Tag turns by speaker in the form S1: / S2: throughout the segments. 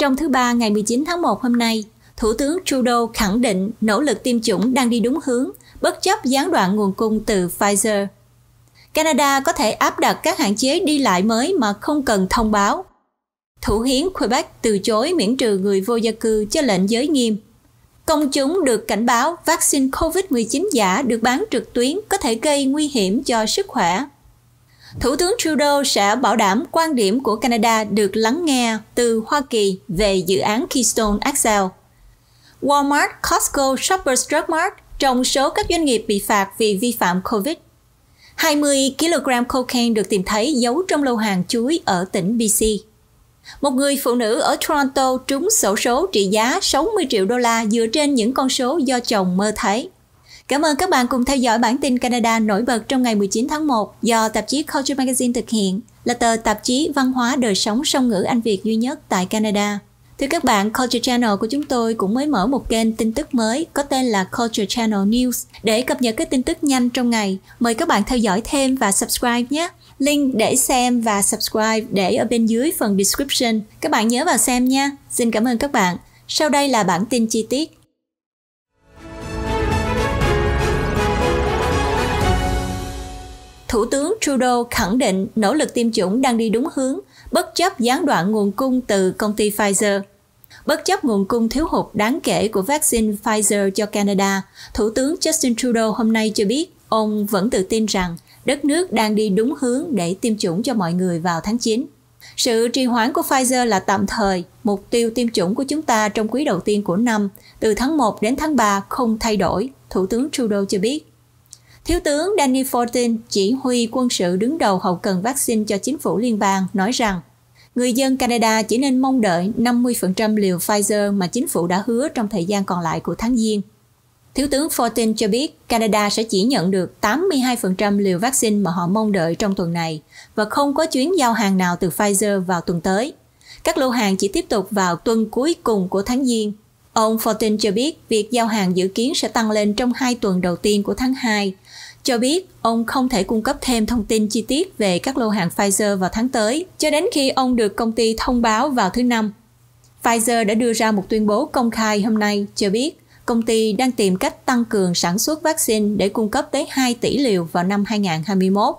S1: Trong thứ ba ngày 19 tháng 1 hôm nay, Thủ tướng Trudeau khẳng định nỗ lực tiêm chủng đang đi đúng hướng, bất chấp gián đoạn nguồn cung từ Pfizer. Canada có thể áp đặt các hạn chế đi lại mới mà không cần thông báo. Thủ hiến Quebec từ chối miễn trừ người vô gia cư cho lệnh giới nghiêm. Công chúng được cảnh báo vaccine COVID-19 giả được bán trực tuyến có thể gây nguy hiểm cho sức khỏe. Thủ tướng Trudeau sẽ bảo đảm quan điểm của Canada được lắng nghe từ Hoa Kỳ về dự án Keystone XL. Walmart, Costco, Shoppers Drug Mart trong số các doanh nghiệp bị phạt vì vi phạm COVID. 20 kg cocaine được tìm thấy giấu trong lô hàng chuối ở tỉnh BC. Một người phụ nữ ở Toronto trúng sổ số trị giá 60 triệu đô la dựa trên những con số do chồng mơ thấy. Cảm ơn các bạn cùng theo dõi bản tin Canada nổi bật trong ngày 19 tháng 1 do tạp chí Culture Magazine thực hiện, là tờ tạp chí văn hóa đời sống song ngữ Anh Việt duy nhất tại Canada. Thưa các bạn, Culture Channel của chúng tôi cũng mới mở một kênh tin tức mới có tên là Culture Channel News để cập nhật các tin tức nhanh trong ngày. Mời các bạn theo dõi thêm và subscribe nhé. Link để xem và subscribe để ở bên dưới phần description. Các bạn nhớ vào xem nha. Xin cảm ơn các bạn. Sau đây là bản tin chi tiết. tướng Trudeau khẳng định nỗ lực tiêm chủng đang đi đúng hướng, bất chấp gián đoạn nguồn cung từ công ty Pfizer. Bất chấp nguồn cung thiếu hụt đáng kể của vaccine Pfizer cho Canada, Thủ tướng Justin Trudeau hôm nay cho biết ông vẫn tự tin rằng đất nước đang đi đúng hướng để tiêm chủng cho mọi người vào tháng 9. Sự trì hoãn của Pfizer là tạm thời, mục tiêu tiêm chủng của chúng ta trong quý đầu tiên của năm, từ tháng 1 đến tháng 3 không thay đổi, Thủ tướng Trudeau cho biết. Thiếu tướng Danny Fortin, chỉ huy quân sự đứng đầu hậu cần vaccine cho chính phủ liên bang, nói rằng người dân Canada chỉ nên mong đợi 50% liều Pfizer mà chính phủ đã hứa trong thời gian còn lại của tháng Giêng. Thiếu tướng Fortin cho biết Canada sẽ chỉ nhận được 82% liều vaccine mà họ mong đợi trong tuần này và không có chuyến giao hàng nào từ Pfizer vào tuần tới. Các lô hàng chỉ tiếp tục vào tuần cuối cùng của tháng Giêng. Ông Fortin cho biết việc giao hàng dự kiến sẽ tăng lên trong hai tuần đầu tiên của tháng 2 cho biết ông không thể cung cấp thêm thông tin chi tiết về các lô hàng Pfizer vào tháng tới, cho đến khi ông được công ty thông báo vào thứ Năm. Pfizer đã đưa ra một tuyên bố công khai hôm nay cho biết công ty đang tìm cách tăng cường sản xuất vaccine để cung cấp tới 2 tỷ liều vào năm 2021.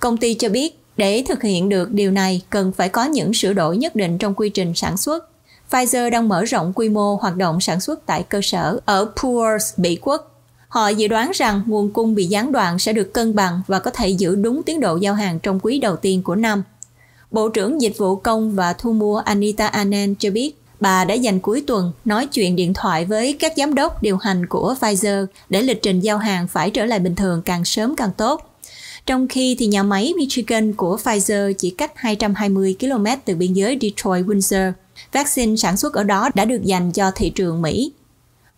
S1: Công ty cho biết để thực hiện được điều này cần phải có những sửa đổi nhất định trong quy trình sản xuất. Pfizer đang mở rộng quy mô hoạt động sản xuất tại cơ sở ở Powers, Mỹ Quốc Họ dự đoán rằng nguồn cung bị gián đoạn sẽ được cân bằng và có thể giữ đúng tiến độ giao hàng trong quý đầu tiên của năm. Bộ trưởng Dịch vụ Công và Thu mua Anita Anand cho biết bà đã dành cuối tuần nói chuyện điện thoại với các giám đốc điều hành của Pfizer để lịch trình giao hàng phải trở lại bình thường càng sớm càng tốt. Trong khi thì nhà máy Michigan của Pfizer chỉ cách 220 km từ biên giới Detroit-Windsor. Vaccine sản xuất ở đó đã được dành cho thị trường Mỹ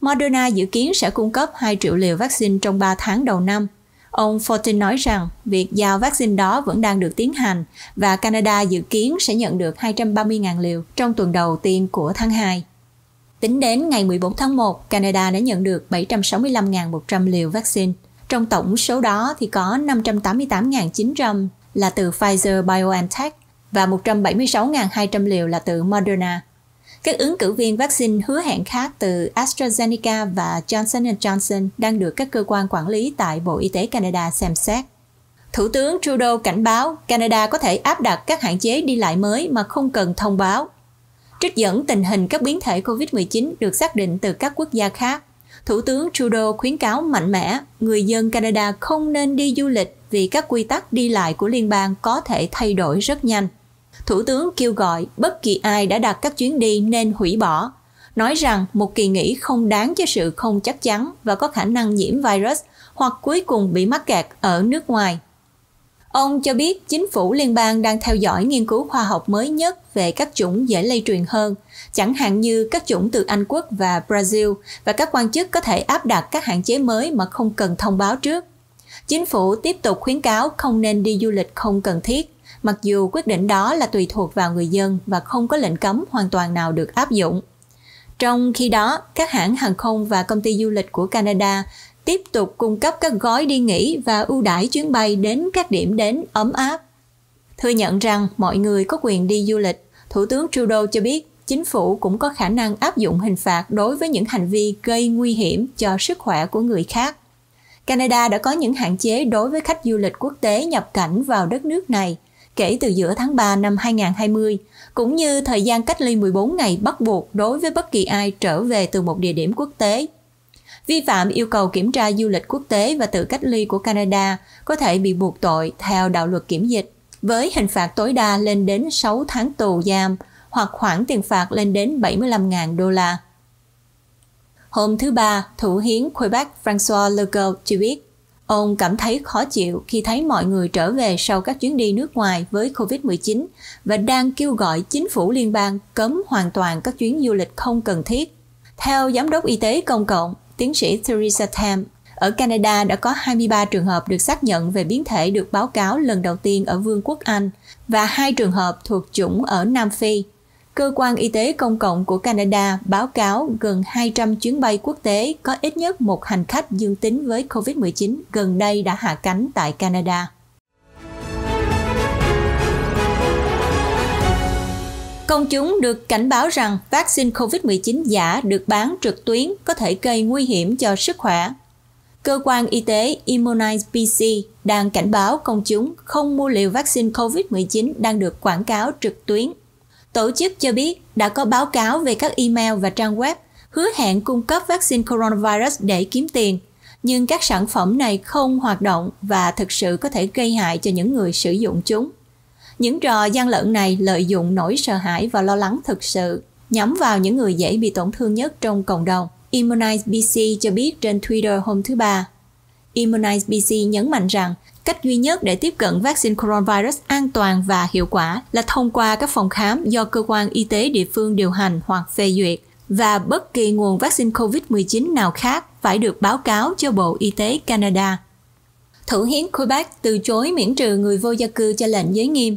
S1: Moderna dự kiến sẽ cung cấp 2 triệu liều vaccine trong 3 tháng đầu năm. Ông Fortin nói rằng việc giao vaccine đó vẫn đang được tiến hành và Canada dự kiến sẽ nhận được 230.000 liều trong tuần đầu tiên của tháng 2. Tính đến ngày 14 tháng 1, Canada đã nhận được 765.100 liều vaccine. Trong tổng số đó thì có 588.900 là từ Pfizer BioNTech và 176.200 liều là từ Moderna. Các ứng cử viên vaccine hứa hẹn khác từ AstraZeneca và Johnson Johnson đang được các cơ quan quản lý tại Bộ Y tế Canada xem xét. Thủ tướng Trudeau cảnh báo Canada có thể áp đặt các hạn chế đi lại mới mà không cần thông báo. Trích dẫn tình hình các biến thể COVID-19 được xác định từ các quốc gia khác, Thủ tướng Trudeau khuyến cáo mạnh mẽ người dân Canada không nên đi du lịch vì các quy tắc đi lại của liên bang có thể thay đổi rất nhanh. Thủ tướng kêu gọi bất kỳ ai đã đặt các chuyến đi nên hủy bỏ, nói rằng một kỳ nghỉ không đáng cho sự không chắc chắn và có khả năng nhiễm virus hoặc cuối cùng bị mắc kẹt ở nước ngoài. Ông cho biết chính phủ liên bang đang theo dõi nghiên cứu khoa học mới nhất về các chủng dễ lây truyền hơn, chẳng hạn như các chủng từ Anh Quốc và Brazil, và các quan chức có thể áp đặt các hạn chế mới mà không cần thông báo trước. Chính phủ tiếp tục khuyến cáo không nên đi du lịch không cần thiết mặc dù quyết định đó là tùy thuộc vào người dân và không có lệnh cấm hoàn toàn nào được áp dụng. Trong khi đó, các hãng hàng không và công ty du lịch của Canada tiếp tục cung cấp các gói đi nghỉ và ưu đãi chuyến bay đến các điểm đến ấm áp. Thừa nhận rằng mọi người có quyền đi du lịch, Thủ tướng Trudeau cho biết chính phủ cũng có khả năng áp dụng hình phạt đối với những hành vi gây nguy hiểm cho sức khỏe của người khác. Canada đã có những hạn chế đối với khách du lịch quốc tế nhập cảnh vào đất nước này kể từ giữa tháng 3 năm 2020, cũng như thời gian cách ly 14 ngày bắt buộc đối với bất kỳ ai trở về từ một địa điểm quốc tế. Vi phạm yêu cầu kiểm tra du lịch quốc tế và tự cách ly của Canada có thể bị buộc tội theo đạo luật kiểm dịch, với hình phạt tối đa lên đến 6 tháng tù giam hoặc khoản tiền phạt lên đến 75.000 đô la. Hôm thứ Ba, Thủ hiến Quebec François Legault cho biết Ông cảm thấy khó chịu khi thấy mọi người trở về sau các chuyến đi nước ngoài với COVID-19 và đang kêu gọi chính phủ liên bang cấm hoàn toàn các chuyến du lịch không cần thiết. Theo Giám đốc Y tế Công cộng, tiến sĩ Theresa Tam, ở Canada đã có 23 trường hợp được xác nhận về biến thể được báo cáo lần đầu tiên ở Vương quốc Anh và hai trường hợp thuộc chủng ở Nam Phi. Cơ quan Y tế Công cộng của Canada báo cáo gần 200 chuyến bay quốc tế có ít nhất một hành khách dương tính với COVID-19 gần đây đã hạ cánh tại Canada. Công chúng được cảnh báo rằng vaccine COVID-19 giả được bán trực tuyến có thể gây nguy hiểm cho sức khỏe. Cơ quan y tế Immunize BC đang cảnh báo công chúng không mua liều vaccine COVID-19 đang được quảng cáo trực tuyến tổ chức cho biết đã có báo cáo về các email và trang web hứa hẹn cung cấp vaccine coronavirus để kiếm tiền, nhưng các sản phẩm này không hoạt động và thực sự có thể gây hại cho những người sử dụng chúng. Những trò gian lận này lợi dụng nỗi sợ hãi và lo lắng thực sự, nhắm vào những người dễ bị tổn thương nhất trong cộng đồng. Immunize BC cho biết trên Twitter hôm thứ Ba. Immunize BC nhấn mạnh rằng Cách duy nhất để tiếp cận vaccine coronavirus an toàn và hiệu quả là thông qua các phòng khám do cơ quan y tế địa phương điều hành hoặc phê duyệt và bất kỳ nguồn vaccine COVID-19 nào khác phải được báo cáo cho Bộ Y tế Canada. Thủ hiến Quebec từ chối miễn trừ người vô gia cư cho lệnh giới nghiêm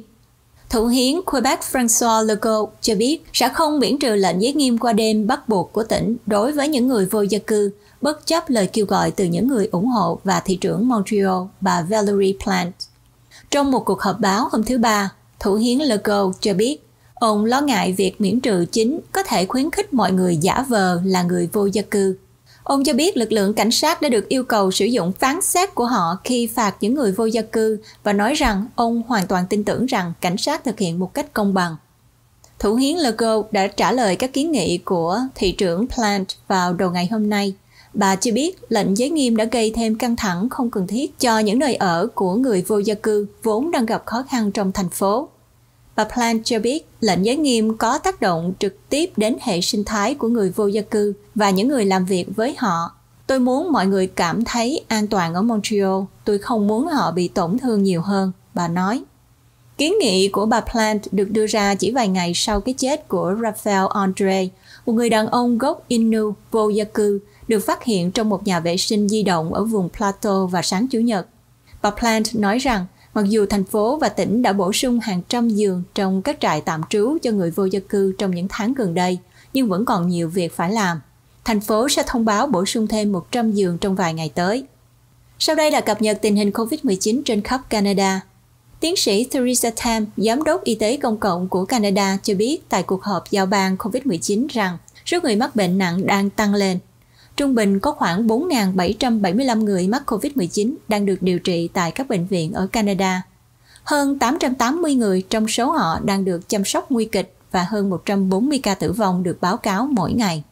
S1: Thủ hiến Quebec François Legault cho biết sẽ không miễn trừ lệnh giới nghiêm qua đêm bắt buộc của tỉnh đối với những người vô gia cư, bất chấp lời kêu gọi từ những người ủng hộ và thị trưởng Montreal bà Valerie Plante. Trong một cuộc họp báo hôm thứ Ba, Thủ hiến Legault cho biết ông lo ngại việc miễn trừ chính có thể khuyến khích mọi người giả vờ là người vô gia cư Ông cho biết lực lượng cảnh sát đã được yêu cầu sử dụng phán xét của họ khi phạt những người vô gia cư và nói rằng ông hoàn toàn tin tưởng rằng cảnh sát thực hiện một cách công bằng. Thủ hiến Legault đã trả lời các kiến nghị của thị trưởng Plant vào đầu ngày hôm nay. Bà cho biết lệnh giới nghiêm đã gây thêm căng thẳng không cần thiết cho những nơi ở của người vô gia cư vốn đang gặp khó khăn trong thành phố. Bà Plant cho biết lệnh giới nghiêm có tác động trực tiếp đến hệ sinh thái của người vô gia cư và những người làm việc với họ. Tôi muốn mọi người cảm thấy an toàn ở Montreal, tôi không muốn họ bị tổn thương nhiều hơn, bà nói. Kiến nghị của bà Plant được đưa ra chỉ vài ngày sau cái chết của Raphael Andre, một người đàn ông gốc Innu vô gia cư được phát hiện trong một nhà vệ sinh di động ở vùng Plateau vào sáng Chủ nhật. Bà Plant nói rằng Mặc dù thành phố và tỉnh đã bổ sung hàng trăm giường trong các trại tạm trú cho người vô gia cư trong những tháng gần đây, nhưng vẫn còn nhiều việc phải làm. Thành phố sẽ thông báo bổ sung thêm 100 giường trong vài ngày tới. Sau đây là cập nhật tình hình COVID-19 trên khắp Canada. Tiến sĩ Theresa Tam, Giám đốc Y tế Công cộng của Canada cho biết tại cuộc họp giao ban COVID-19 rằng số người mắc bệnh nặng đang tăng lên Trung bình có khoảng 4.775 người mắc COVID-19 đang được điều trị tại các bệnh viện ở Canada. Hơn 880 người trong số họ đang được chăm sóc nguy kịch và hơn 140 ca tử vong được báo cáo mỗi ngày.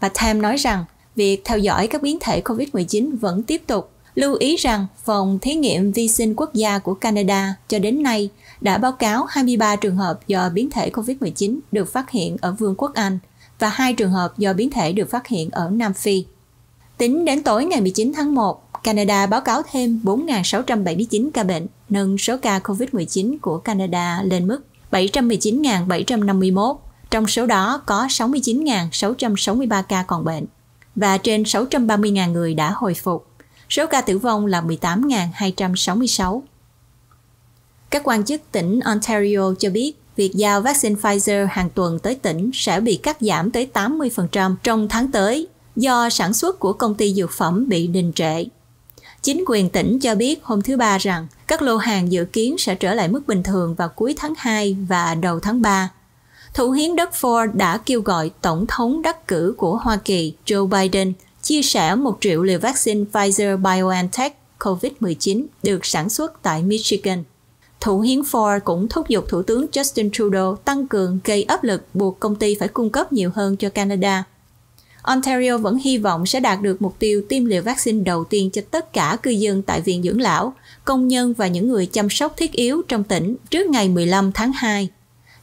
S1: Bà Tham nói rằng, việc theo dõi các biến thể COVID-19 vẫn tiếp tục. Lưu ý rằng, Phòng Thí nghiệm Vi sinh Quốc gia của Canada cho đến nay đã báo cáo 23 trường hợp do biến thể COVID-19 được phát hiện ở Vương quốc Anh – và hai trường hợp do biến thể được phát hiện ở Nam Phi. Tính đến tối ngày 19 tháng 1, Canada báo cáo thêm 4.679 ca bệnh, nâng số ca COVID-19 của Canada lên mức 719.751, trong số đó có 69.663 ca còn bệnh và trên 630.000 người đã hồi phục. Số ca tử vong là 18.266. Các quan chức tỉnh Ontario cho biết việc giao vaccine Pfizer hàng tuần tới tỉnh sẽ bị cắt giảm tới 80% trong tháng tới do sản xuất của công ty dược phẩm bị đình trệ. Chính quyền tỉnh cho biết hôm thứ Ba rằng các lô hàng dự kiến sẽ trở lại mức bình thường vào cuối tháng 2 và đầu tháng 3. Thủ hiến đất Ford đã kêu gọi Tổng thống đắc cử của Hoa Kỳ Joe Biden chia sẻ 1 triệu liều vaccine Pfizer-BioNTech COVID-19 được sản xuất tại Michigan. Thủ hiến Ford cũng thúc giục Thủ tướng Justin Trudeau tăng cường gây áp lực buộc công ty phải cung cấp nhiều hơn cho Canada Ontario vẫn hy vọng sẽ đạt được mục tiêu tiêm liều vaccine đầu tiên cho tất cả cư dân tại viện dưỡng lão, công nhân và những người chăm sóc thiết yếu trong tỉnh trước ngày 15 tháng 2.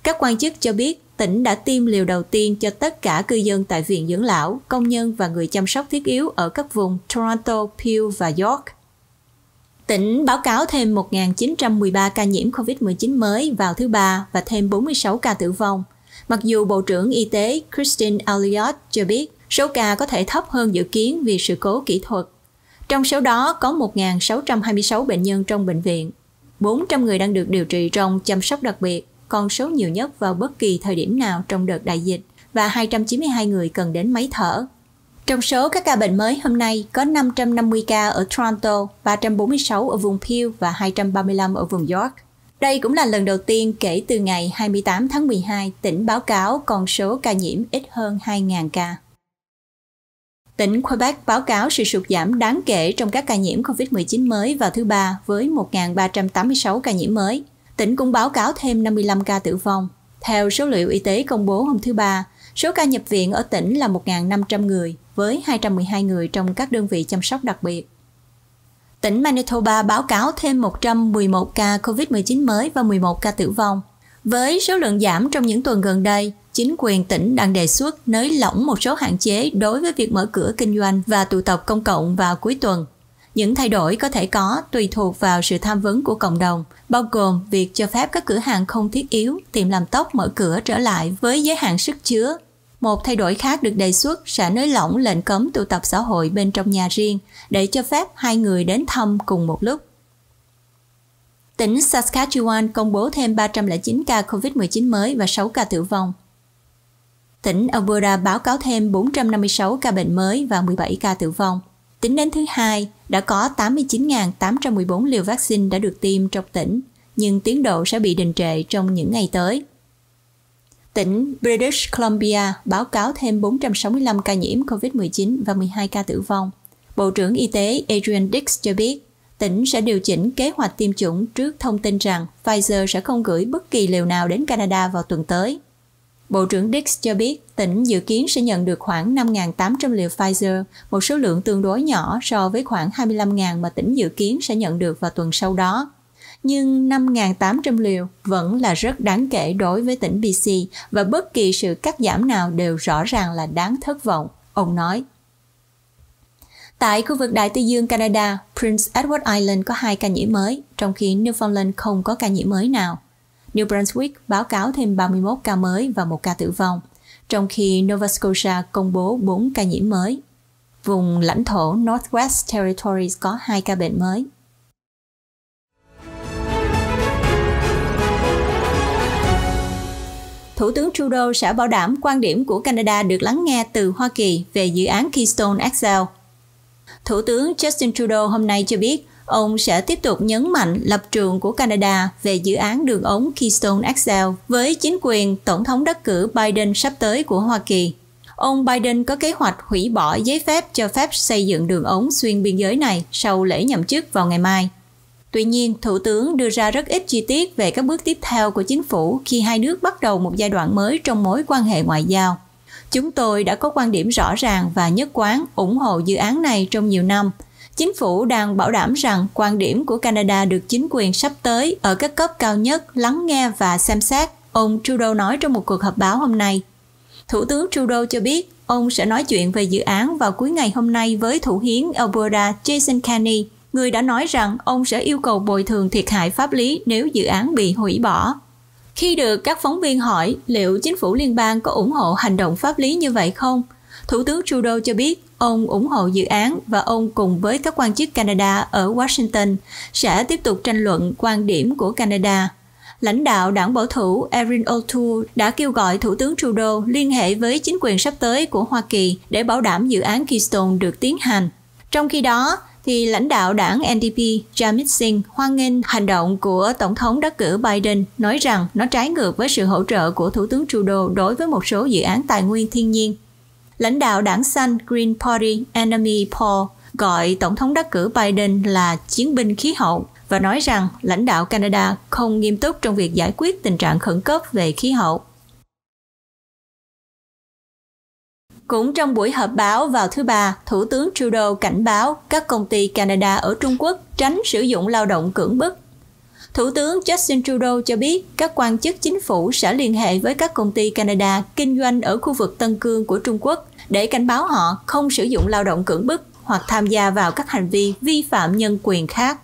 S1: Các quan chức cho biết tỉnh đã tiêm liều đầu tiên cho tất cả cư dân tại viện dưỡng lão, công nhân và người chăm sóc thiết yếu ở các vùng Toronto, Peel và York. Tỉnh báo cáo thêm 1.913 ca nhiễm COVID-19 mới vào thứ Ba và thêm 46 ca tử vong. Mặc dù Bộ trưởng Y tế Christine Elliott cho biết Số ca có thể thấp hơn dự kiến vì sự cố kỹ thuật. Trong số đó có 1.626 bệnh nhân trong bệnh viện, 400 người đang được điều trị trong chăm sóc đặc biệt, con số nhiều nhất vào bất kỳ thời điểm nào trong đợt đại dịch và 292 người cần đến máy thở. Trong số các ca bệnh mới hôm nay có 550 ca ở Toronto, 346 ở vùng Peel và 235 ở vùng York. Đây cũng là lần đầu tiên kể từ ngày 28 tháng 12 tỉnh báo cáo con số ca nhiễm ít hơn 2.000 ca. Tỉnh Quebec báo cáo sự sụt giảm đáng kể trong các ca nhiễm COVID-19 mới vào thứ Ba với 1.386 ca nhiễm mới. Tỉnh cũng báo cáo thêm 55 ca tử vong. Theo số liệu y tế công bố hôm thứ Ba, số ca nhập viện ở tỉnh là 1.500 người, với 212 người trong các đơn vị chăm sóc đặc biệt. Tỉnh Manitoba báo cáo thêm 111 ca COVID-19 mới và 11 ca tử vong. Với số lượng giảm trong những tuần gần đây, chính quyền tỉnh đang đề xuất nới lỏng một số hạn chế đối với việc mở cửa kinh doanh và tụ tập công cộng vào cuối tuần. Những thay đổi có thể có tùy thuộc vào sự tham vấn của cộng đồng, bao gồm việc cho phép các cửa hàng không thiết yếu, tiệm làm tóc mở cửa trở lại với giới hạn sức chứa. Một thay đổi khác được đề xuất sẽ nới lỏng lệnh cấm tụ tập xã hội bên trong nhà riêng để cho phép hai người đến thăm cùng một lúc. Tỉnh Saskatchewan công bố thêm 309 ca COVID-19 mới và 6 ca tử vong. Tỉnh Alberta báo cáo thêm 456 ca bệnh mới và 17 ca tử vong. Tính đến thứ hai, đã có 89.814 liều vaccine đã được tiêm trong tỉnh, nhưng tiến độ sẽ bị đình trệ trong những ngày tới. Tỉnh British Columbia báo cáo thêm 465 ca nhiễm COVID-19 và 12 ca tử vong. Bộ trưởng Y tế Adrian Dix cho biết, tỉnh sẽ điều chỉnh kế hoạch tiêm chủng trước thông tin rằng Pfizer sẽ không gửi bất kỳ liều nào đến Canada vào tuần tới. Bộ trưởng Dix cho biết tỉnh dự kiến sẽ nhận được khoảng 5.800 liều Pfizer, một số lượng tương đối nhỏ so với khoảng 25.000 mà tỉnh dự kiến sẽ nhận được vào tuần sau đó. Nhưng 5.800 liều vẫn là rất đáng kể đối với tỉnh BC và bất kỳ sự cắt giảm nào đều rõ ràng là đáng thất vọng, ông nói. Tại khu vực Đại Tây Dương Canada, Prince Edward Island có hai ca nhiễm mới, trong khi Newfoundland không có ca nhiễm mới nào. New Brunswick báo cáo thêm 31 ca mới và một ca tử vong, trong khi Nova Scotia công bố 4 ca nhiễm mới. Vùng lãnh thổ Northwest Territories có 2 ca bệnh mới. Thủ tướng Trudeau sẽ bảo đảm quan điểm của Canada được lắng nghe từ Hoa Kỳ về dự án Keystone XL. Thủ tướng Justin Trudeau hôm nay cho biết ông sẽ tiếp tục nhấn mạnh lập trường của Canada về dự án đường ống Keystone XL với chính quyền Tổng thống đắc cử Biden sắp tới của Hoa Kỳ. Ông Biden có kế hoạch hủy bỏ giấy phép cho phép xây dựng đường ống xuyên biên giới này sau lễ nhậm chức vào ngày mai. Tuy nhiên, Thủ tướng đưa ra rất ít chi tiết về các bước tiếp theo của chính phủ khi hai nước bắt đầu một giai đoạn mới trong mối quan hệ ngoại giao. Chúng tôi đã có quan điểm rõ ràng và nhất quán ủng hộ dự án này trong nhiều năm – chính phủ đang bảo đảm rằng quan điểm của Canada được chính quyền sắp tới ở các cấp cao nhất lắng nghe và xem xét, ông Trudeau nói trong một cuộc họp báo hôm nay. Thủ tướng Trudeau cho biết ông sẽ nói chuyện về dự án vào cuối ngày hôm nay với thủ hiến Alberta Jason Kenney, người đã nói rằng ông sẽ yêu cầu bồi thường thiệt hại pháp lý nếu dự án bị hủy bỏ. Khi được các phóng viên hỏi liệu chính phủ liên bang có ủng hộ hành động pháp lý như vậy không, Thủ tướng Trudeau cho biết Ông ủng hộ dự án và ông cùng với các quan chức Canada ở Washington sẽ tiếp tục tranh luận quan điểm của Canada. Lãnh đạo đảng bảo thủ Erin O'Toole đã kêu gọi Thủ tướng Trudeau liên hệ với chính quyền sắp tới của Hoa Kỳ để bảo đảm dự án Keystone được tiến hành. Trong khi đó, thì lãnh đạo đảng NDP Jamit Singh hoan nghênh hành động của Tổng thống đắc cử Biden nói rằng nó trái ngược với sự hỗ trợ của Thủ tướng Trudeau đối với một số dự án tài nguyên thiên nhiên lãnh đạo đảng xanh Green Party Enemy Paul gọi tổng thống đắc cử Biden là chiến binh khí hậu và nói rằng lãnh đạo Canada không nghiêm túc trong việc giải quyết tình trạng khẩn cấp về khí hậu. Cũng trong buổi họp báo vào thứ Ba, Thủ tướng Trudeau cảnh báo các công ty Canada ở Trung Quốc tránh sử dụng lao động cưỡng bức. Thủ tướng Justin Trudeau cho biết các quan chức chính phủ sẽ liên hệ với các công ty Canada kinh doanh ở khu vực Tân Cương của Trung Quốc để cảnh báo họ không sử dụng lao động cưỡng bức hoặc tham gia vào các hành vi vi phạm nhân quyền khác.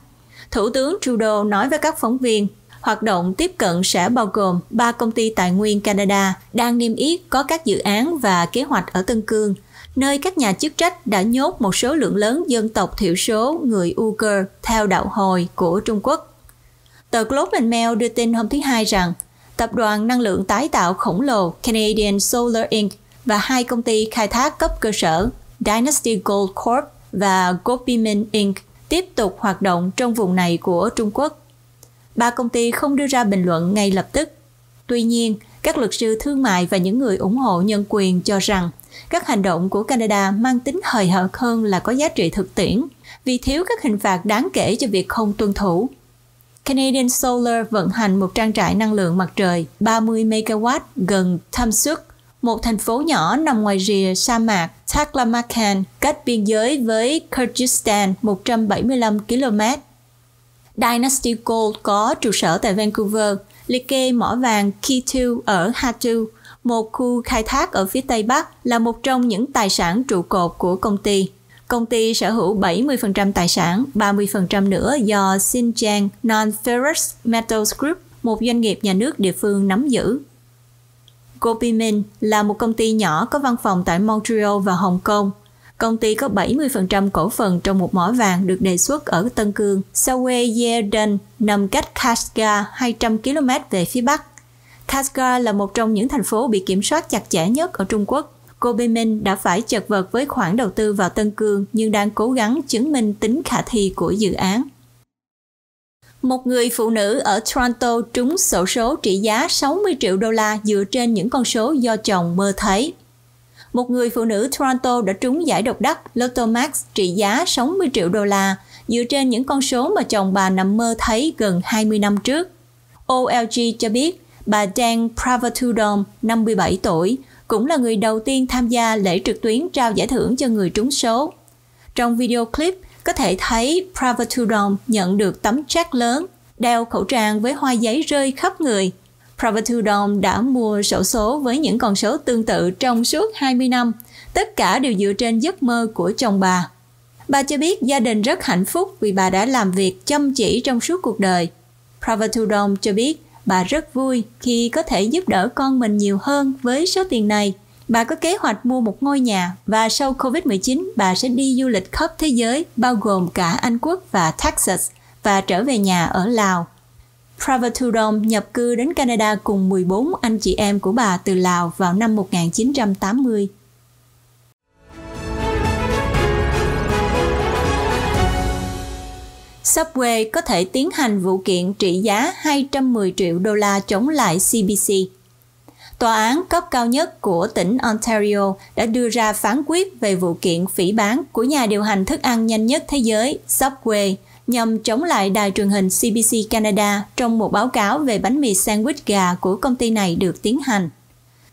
S1: Thủ tướng Trudeau nói với các phóng viên, hoạt động tiếp cận sẽ bao gồm ba công ty tài nguyên Canada đang niêm yết có các dự án và kế hoạch ở Tân Cương, nơi các nhà chức trách đã nhốt một số lượng lớn dân tộc thiểu số người Uyghur theo đạo hồi của Trung Quốc. Tờ Globe and Mail đưa tin hôm thứ Hai rằng, tập đoàn năng lượng tái tạo khổng lồ Canadian Solar Inc và hai công ty khai thác cấp cơ sở Dynasty Gold Corp và Gopimint Inc. tiếp tục hoạt động trong vùng này của Trung Quốc. Ba công ty không đưa ra bình luận ngay lập tức. Tuy nhiên, các luật sư thương mại và những người ủng hộ nhân quyền cho rằng các hành động của Canada mang tính hời hợt hơn là có giá trị thực tiễn vì thiếu các hình phạt đáng kể cho việc không tuân thủ. Canadian Solar vận hành một trang trại năng lượng mặt trời 30 MW gần Tham Xuất một thành phố nhỏ nằm ngoài rìa sa mạc Taklamakan, cách biên giới với Kyrgyzstan 175 km. Dynasty Gold có trụ sở tại Vancouver, liệt kê mỏ vàng k ở Hatu, một khu khai thác ở phía Tây Bắc là một trong những tài sản trụ cột của công ty. Công ty sở hữu 70% tài sản, 30% nữa do Xinjiang Non-Ferrous Metals Group, một doanh nghiệp nhà nước địa phương nắm giữ. Gopimin là một công ty nhỏ có văn phòng tại Montreal và Hồng Kông. Công ty có 70% cổ phần trong một mỏ vàng được đề xuất ở Tân Cương, Sawe Yerden nằm cách Kashgar 200 km về phía bắc. Kashgar là một trong những thành phố bị kiểm soát chặt chẽ nhất ở Trung Quốc. Gobimin đã phải chật vật với khoản đầu tư vào Tân Cương nhưng đang cố gắng chứng minh tính khả thi của dự án một người phụ nữ ở Toronto trúng sổ số trị giá 60 triệu đô la dựa trên những con số do chồng mơ thấy. Một người phụ nữ Toronto đã trúng giải độc đắc Lotto Max trị giá 60 triệu đô la dựa trên những con số mà chồng bà nằm mơ thấy gần 20 năm trước. OLG cho biết bà Dan Pravatudom, 57 tuổi, cũng là người đầu tiên tham gia lễ trực tuyến trao giải thưởng cho người trúng số. Trong video clip, có thể thấy Pravaturam nhận được tấm check lớn, đeo khẩu trang với hoa giấy rơi khắp người. Pravaturam đã mua sổ số với những con số tương tự trong suốt 20 năm. Tất cả đều dựa trên giấc mơ của chồng bà. Bà cho biết gia đình rất hạnh phúc vì bà đã làm việc chăm chỉ trong suốt cuộc đời. Pravaturam cho biết bà rất vui khi có thể giúp đỡ con mình nhiều hơn với số tiền này – Bà có kế hoạch mua một ngôi nhà và sau Covid-19 bà sẽ đi du lịch khắp thế giới bao gồm cả Anh Quốc và Texas và trở về nhà ở Lào. Pravaturom nhập cư đến Canada cùng 14 anh chị em của bà từ Lào vào năm 1980. Subway có thể tiến hành vụ kiện trị giá 210 triệu đô la chống lại CBC Tòa án cấp cao nhất của tỉnh Ontario đã đưa ra phán quyết về vụ kiện phỉ bán của nhà điều hành thức ăn nhanh nhất thế giới Subway nhằm chống lại đài truyền hình CBC Canada trong một báo cáo về bánh mì sandwich gà của công ty này được tiến hành.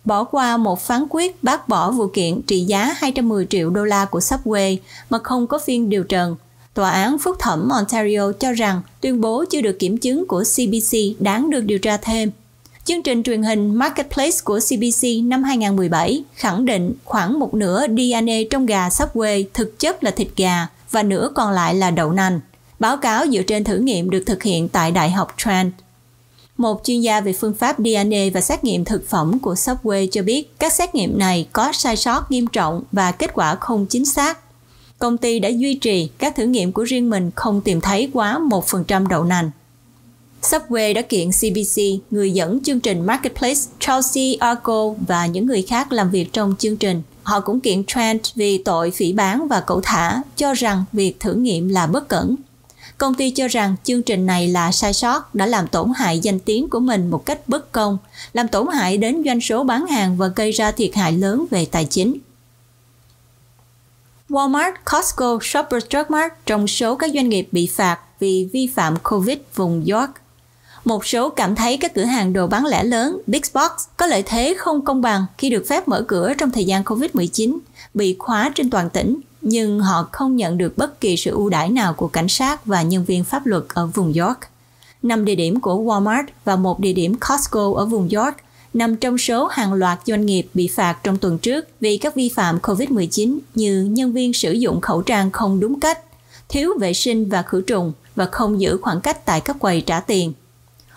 S1: Bỏ qua một phán quyết bác bỏ vụ kiện trị giá 210 triệu đô la của Subway mà không có phiên điều trần, Tòa án phúc thẩm Ontario cho rằng tuyên bố chưa được kiểm chứng của CBC đáng được điều tra thêm – Chương trình truyền hình Marketplace của CBC năm 2017 khẳng định khoảng một nửa DNA trong gà Subway thực chất là thịt gà và nửa còn lại là đậu nành. Báo cáo dựa trên thử nghiệm được thực hiện tại Đại học Trent. Một chuyên gia về phương pháp DNA và xét nghiệm thực phẩm của Subway cho biết các xét nghiệm này có sai sót nghiêm trọng và kết quả không chính xác. Công ty đã duy trì các thử nghiệm của riêng mình không tìm thấy quá 1% đậu nành. Subway đã kiện CBC, người dẫn chương trình Marketplace, Chelsea Arco và những người khác làm việc trong chương trình. Họ cũng kiện Trent vì tội phỉ bán và cẩu thả, cho rằng việc thử nghiệm là bất cẩn. Công ty cho rằng chương trình này là sai sót đã làm tổn hại danh tiếng của mình một cách bất công, làm tổn hại đến doanh số bán hàng và gây ra thiệt hại lớn về tài chính. Walmart, Costco, Shoppers Drug Mart trong số các doanh nghiệp bị phạt vì vi phạm COVID vùng York một số cảm thấy các cửa hàng đồ bán lẻ lớn, Big Box, có lợi thế không công bằng khi được phép mở cửa trong thời gian Covid-19, bị khóa trên toàn tỉnh, nhưng họ không nhận được bất kỳ sự ưu đãi nào của cảnh sát và nhân viên pháp luật ở vùng York. năm địa điểm của Walmart và một địa điểm Costco ở vùng York nằm trong số hàng loạt doanh nghiệp bị phạt trong tuần trước vì các vi phạm COVID-19 như nhân viên sử dụng khẩu trang không đúng cách, thiếu vệ sinh và khử trùng và không giữ khoảng cách tại các quầy trả tiền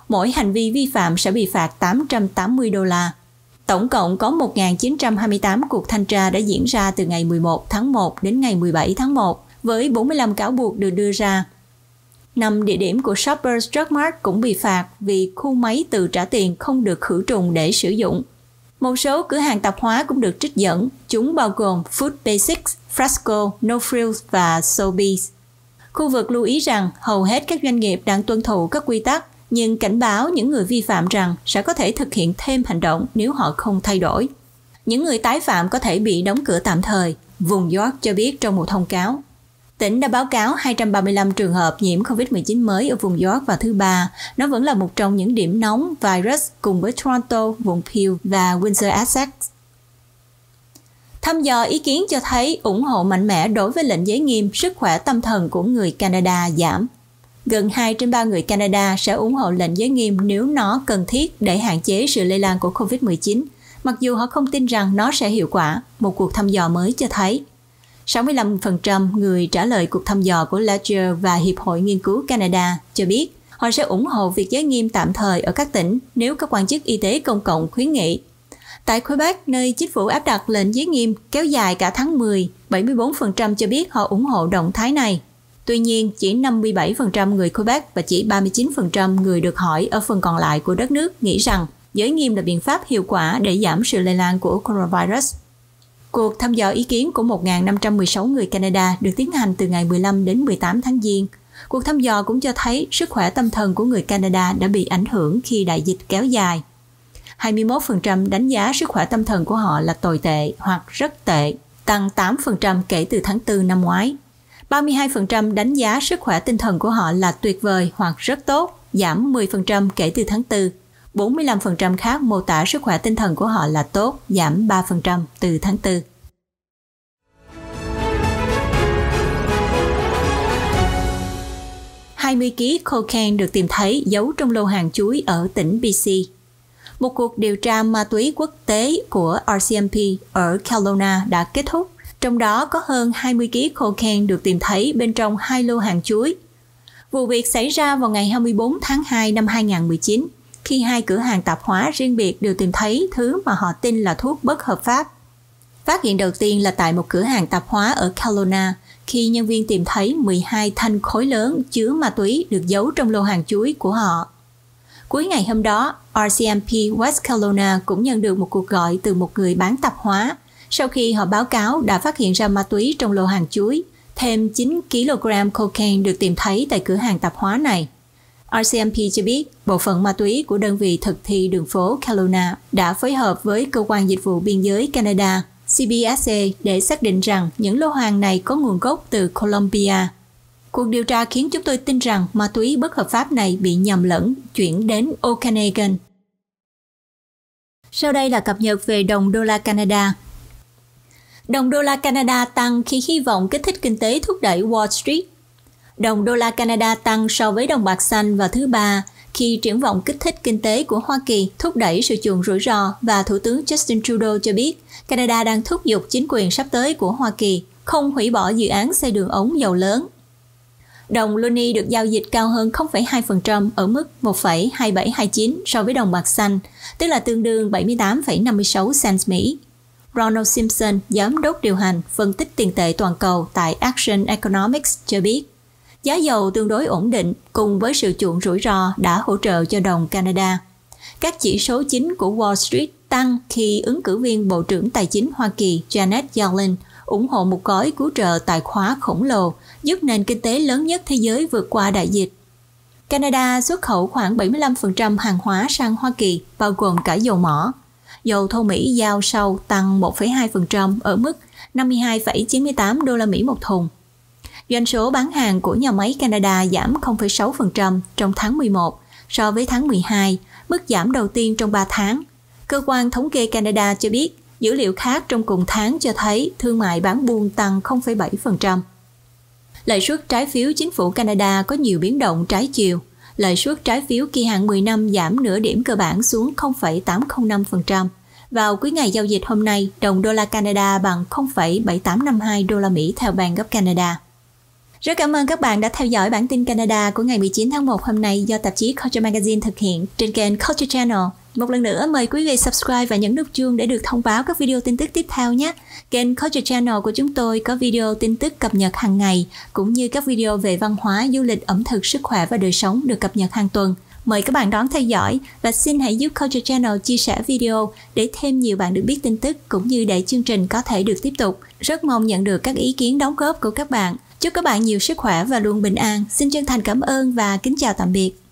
S1: mỗi hành vi vi phạm sẽ bị phạt 880 đô la. Tổng cộng có 1.928 cuộc thanh tra đã diễn ra từ ngày 11 tháng 1 đến ngày 17 tháng 1, với 45 cáo buộc được đưa ra. Năm địa điểm của Shoppers Drug Mart cũng bị phạt vì khu máy từ trả tiền không được khử trùng để sử dụng. Một số cửa hàng tạp hóa cũng được trích dẫn, chúng bao gồm Food Basics, Fresco, No Frills và Sobeys. Khu vực lưu ý rằng hầu hết các doanh nghiệp đang tuân thủ các quy tắc nhưng cảnh báo những người vi phạm rằng sẽ có thể thực hiện thêm hành động nếu họ không thay đổi. Những người tái phạm có thể bị đóng cửa tạm thời, vùng York cho biết trong một thông cáo. Tỉnh đã báo cáo 235 trường hợp nhiễm COVID-19 mới ở vùng York vào thứ Ba. Nó vẫn là một trong những điểm nóng virus cùng với Toronto, vùng Peel và Windsor-Essex. Thăm dò ý kiến cho thấy ủng hộ mạnh mẽ đối với lệnh giới nghiêm sức khỏe tâm thần của người Canada giảm Gần 2 trên 3 người Canada sẽ ủng hộ lệnh giới nghiêm nếu nó cần thiết để hạn chế sự lây lan của COVID-19, mặc dù họ không tin rằng nó sẽ hiệu quả, một cuộc thăm dò mới cho thấy. 65% người trả lời cuộc thăm dò của Ledger và Hiệp hội Nghiên cứu Canada cho biết họ sẽ ủng hộ việc giới nghiêm tạm thời ở các tỉnh nếu các quan chức y tế công cộng khuyến nghị. Tại Quebec, nơi chính phủ áp đặt lệnh giới nghiêm kéo dài cả tháng 10, 74% cho biết họ ủng hộ động thái này. Tuy nhiên, chỉ 57% người Quebec và chỉ 39% người được hỏi ở phần còn lại của đất nước nghĩ rằng giới nghiêm là biện pháp hiệu quả để giảm sự lây lan của coronavirus. Cuộc thăm dò ý kiến của 1.516 người Canada được tiến hành từ ngày 15 đến 18 tháng Giêng. Cuộc thăm dò cũng cho thấy sức khỏe tâm thần của người Canada đã bị ảnh hưởng khi đại dịch kéo dài. 21% đánh giá sức khỏe tâm thần của họ là tồi tệ hoặc rất tệ, tăng 8% kể từ tháng 4 năm ngoái. 32% đánh giá sức khỏe tinh thần của họ là tuyệt vời hoặc rất tốt, giảm 10% kể từ tháng 4. 45% khác mô tả sức khỏe tinh thần của họ là tốt, giảm 3% từ tháng 4. hai mươi kg cocaine được tìm thấy giấu trong lô hàng chuối ở tỉnh BC. Một cuộc điều tra ma túy quốc tế của RCMP ở Kelowna đã kết thúc trong đó có hơn 20 kg khô khen được tìm thấy bên trong hai lô hàng chuối. Vụ việc xảy ra vào ngày 24 tháng 2 năm 2019, khi hai cửa hàng tạp hóa riêng biệt đều tìm thấy thứ mà họ tin là thuốc bất hợp pháp. Phát hiện đầu tiên là tại một cửa hàng tạp hóa ở Kelowna, khi nhân viên tìm thấy 12 thanh khối lớn chứa ma túy được giấu trong lô hàng chuối của họ. Cuối ngày hôm đó, RCMP West Kelowna cũng nhận được một cuộc gọi từ một người bán tạp hóa sau khi họ báo cáo đã phát hiện ra ma túy trong lô hàng chuối, thêm 9 kg cocaine được tìm thấy tại cửa hàng tạp hóa này. RCMP cho biết bộ phận ma túy của đơn vị thực thi đường phố Kelowna đã phối hợp với Cơ quan Dịch vụ Biên giới Canada CBSA e để xác định rằng những lô hàng này có nguồn gốc từ Colombia. Cuộc điều tra khiến chúng tôi tin rằng ma túy bất hợp pháp này bị nhầm lẫn, chuyển đến Okanagan. Sau đây là cập nhật về đồng đô la Canada. Đồng đô la Canada tăng khi hy vọng kích thích kinh tế thúc đẩy Wall Street. Đồng đô la Canada tăng so với đồng bạc xanh vào thứ ba khi triển vọng kích thích kinh tế của Hoa Kỳ thúc đẩy sự chuộng rủi ro và Thủ tướng Justin Trudeau cho biết Canada đang thúc giục chính quyền sắp tới của Hoa Kỳ không hủy bỏ dự án xây đường ống dầu lớn. Đồng Luni được giao dịch cao hơn 0,2% ở mức 1,2729 so với đồng bạc xanh, tức là tương đương 78,56 cents Mỹ. Ronald Simpson, giám đốc điều hành phân tích tiền tệ toàn cầu tại Action Economics cho biết, giá dầu tương đối ổn định cùng với sự chuộng rủi ro đã hỗ trợ cho đồng Canada. Các chỉ số chính của Wall Street tăng khi ứng cử viên Bộ trưởng Tài chính Hoa Kỳ Janet Yellen ủng hộ một gói cứu trợ tài khóa khổng lồ giúp nền kinh tế lớn nhất thế giới vượt qua đại dịch. Canada xuất khẩu khoảng 75% hàng hóa sang Hoa Kỳ, bao gồm cả dầu mỏ, dầu thô Mỹ giao sau tăng 1,2% ở mức 52,98 đô la Mỹ một thùng. Doanh số bán hàng của nhà máy Canada giảm 0,6% trong tháng 11 so với tháng 12, mức giảm đầu tiên trong 3 tháng. Cơ quan thống kê Canada cho biết dữ liệu khác trong cùng tháng cho thấy thương mại bán buôn tăng 0,7%. Lãi suất trái phiếu chính phủ Canada có nhiều biến động trái chiều – lợi suất trái phiếu kỳ hạn 10 năm giảm nửa điểm cơ bản xuống 0,805%. Vào cuối ngày giao dịch hôm nay, đồng đô la Canada bằng 0,7852 đô la Mỹ theo Bank gốc Canada. Rất cảm ơn các bạn đã theo dõi bản tin Canada của ngày 19 tháng 1 hôm nay do tạp chí Culture Magazine thực hiện trên kênh Culture Channel. Một lần nữa mời quý vị subscribe và nhấn nút chuông để được thông báo các video tin tức tiếp theo nhé. Kênh Culture Channel của chúng tôi có video tin tức cập nhật hàng ngày cũng như các video về văn hóa, du lịch, ẩm thực, sức khỏe và đời sống được cập nhật hàng tuần. Mời các bạn đón theo dõi và xin hãy giúp Culture Channel chia sẻ video để thêm nhiều bạn được biết tin tức cũng như để chương trình có thể được tiếp tục. Rất mong nhận được các ý kiến đóng góp của các bạn. Chúc các bạn nhiều sức khỏe và luôn bình an. Xin chân thành cảm ơn và kính chào tạm biệt.